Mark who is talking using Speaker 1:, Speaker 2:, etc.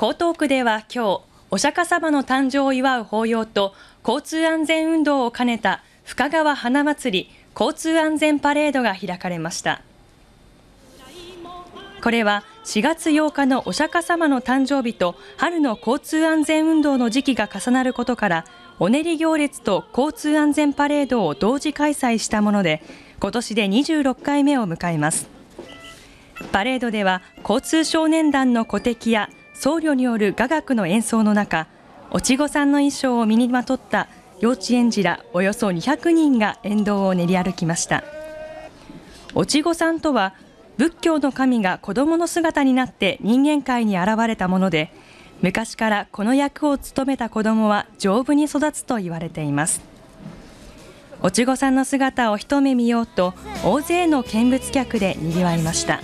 Speaker 1: 江東区では今日お釈迦様の誕生を祝う法要と交通安全運動を兼ねた深川花祭り交通安全パレードが開かれましたこれは4月8日のお釈迦様の誕生日と春の交通安全運動の時期が重なることからお練り行列と交通安全パレードを同時開催したもので今年で26回目を迎えますパレードでは交通少年団の鼓笛や僧侶による雅楽の演奏の中おちごさんの衣装を身にまとった幼稚園児らおよそ200人が沿道を練り歩きましたおちごさんとは仏教の神が子供の姿になって人間界に現れたもので昔からこの役を務めた子供は丈夫に育つと言われていますおちごさんの姿を一目見ようと大勢の見物客でにぎわいました。